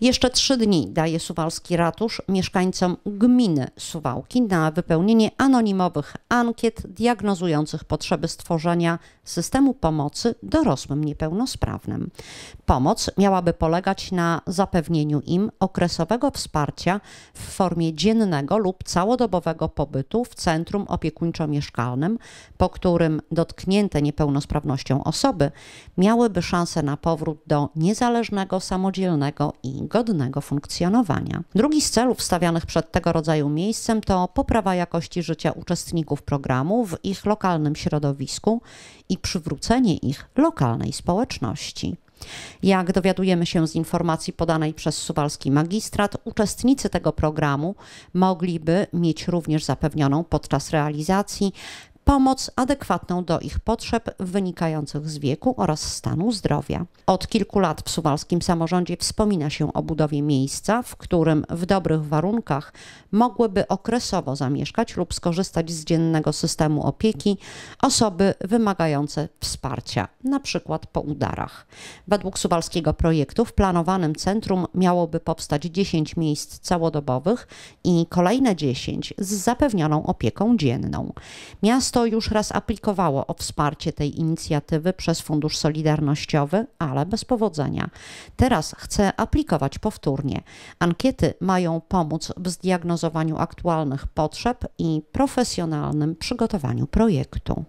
Jeszcze trzy dni daje suwalski ratusz mieszkańcom gminy Suwałki na wypełnienie anonimowych ankiet diagnozujących potrzeby stworzenia systemu pomocy dorosłym niepełnosprawnym. Pomoc miałaby polegać na zapewnieniu im okresowego wsparcia w formie dziennego lub całodobowego pobytu w centrum opiekuńczo-mieszkalnym, po którym dotknięte niepełnosprawnością osoby miałyby szansę na powrót do niezależnego, samodzielnego i godnego funkcjonowania. Drugi z celów stawianych przed tego rodzaju miejscem to poprawa jakości życia uczestników programu w ich lokalnym środowisku i przywrócenie ich lokalnej społeczności. Jak dowiadujemy się z informacji podanej przez suwalski magistrat, uczestnicy tego programu mogliby mieć również zapewnioną podczas realizacji pomoc adekwatną do ich potrzeb wynikających z wieku oraz stanu zdrowia. Od kilku lat w suwalskim samorządzie wspomina się o budowie miejsca, w którym w dobrych warunkach mogłyby okresowo zamieszkać lub skorzystać z dziennego systemu opieki osoby wymagające wsparcia, np. po udarach. Według suwalskiego projektu w planowanym centrum miałoby powstać 10 miejsc całodobowych i kolejne 10 z zapewnioną opieką dzienną. Miasto Miasto już raz aplikowało o wsparcie tej inicjatywy przez Fundusz Solidarnościowy, ale bez powodzenia. Teraz chce aplikować powtórnie. Ankiety mają pomóc w zdiagnozowaniu aktualnych potrzeb i profesjonalnym przygotowaniu projektu.